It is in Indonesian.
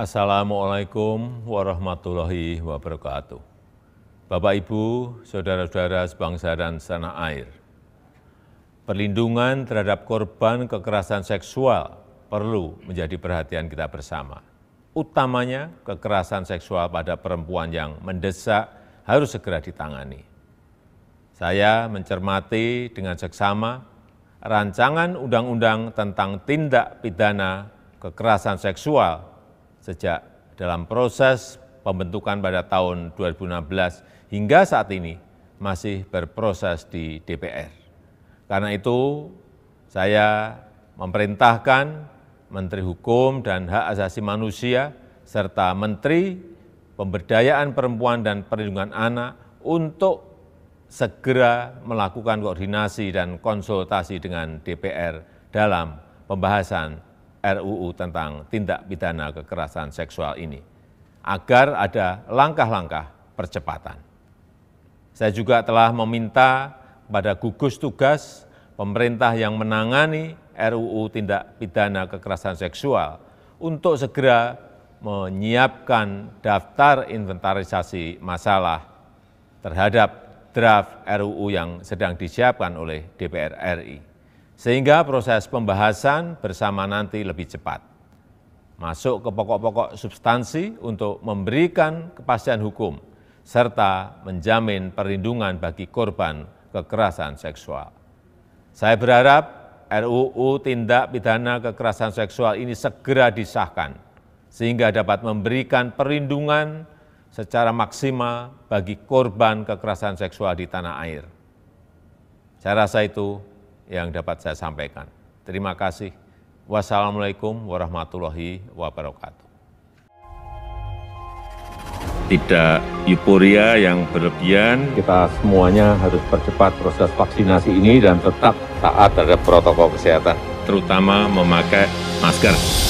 Assalamualaikum warahmatullahi wabarakatuh. Bapak, Ibu, Saudara-saudara sebangsa dan setanah air. Perlindungan terhadap korban kekerasan seksual perlu menjadi perhatian kita bersama. Utamanya kekerasan seksual pada perempuan yang mendesak harus segera ditangani. Saya mencermati dengan seksama rancangan undang-undang tentang tindak pidana kekerasan seksual sejak dalam proses pembentukan pada tahun 2016 hingga saat ini masih berproses di DPR. Karena itu saya memerintahkan Menteri Hukum dan Hak Asasi Manusia serta Menteri Pemberdayaan Perempuan dan Perlindungan Anak untuk segera melakukan koordinasi dan konsultasi dengan DPR dalam pembahasan RUU tentang tindak pidana kekerasan seksual ini, agar ada langkah-langkah percepatan. Saya juga telah meminta pada gugus tugas pemerintah yang menangani RUU tindak pidana kekerasan seksual untuk segera menyiapkan daftar inventarisasi masalah terhadap draft RUU yang sedang disiapkan oleh DPR RI sehingga proses pembahasan bersama nanti lebih cepat. Masuk ke pokok-pokok substansi untuk memberikan kepastian hukum, serta menjamin perlindungan bagi korban kekerasan seksual. Saya berharap RUU Tindak Pidana Kekerasan Seksual ini segera disahkan, sehingga dapat memberikan perlindungan secara maksimal bagi korban kekerasan seksual di tanah air. Saya rasa itu yang dapat saya sampaikan. Terima kasih. Wassalamualaikum warahmatullahi wabarakatuh. Tidak euforia yang berlebihan. Kita semuanya harus percepat proses vaksinasi ini dan tetap taat terhadap protokol kesehatan. Terutama memakai masker.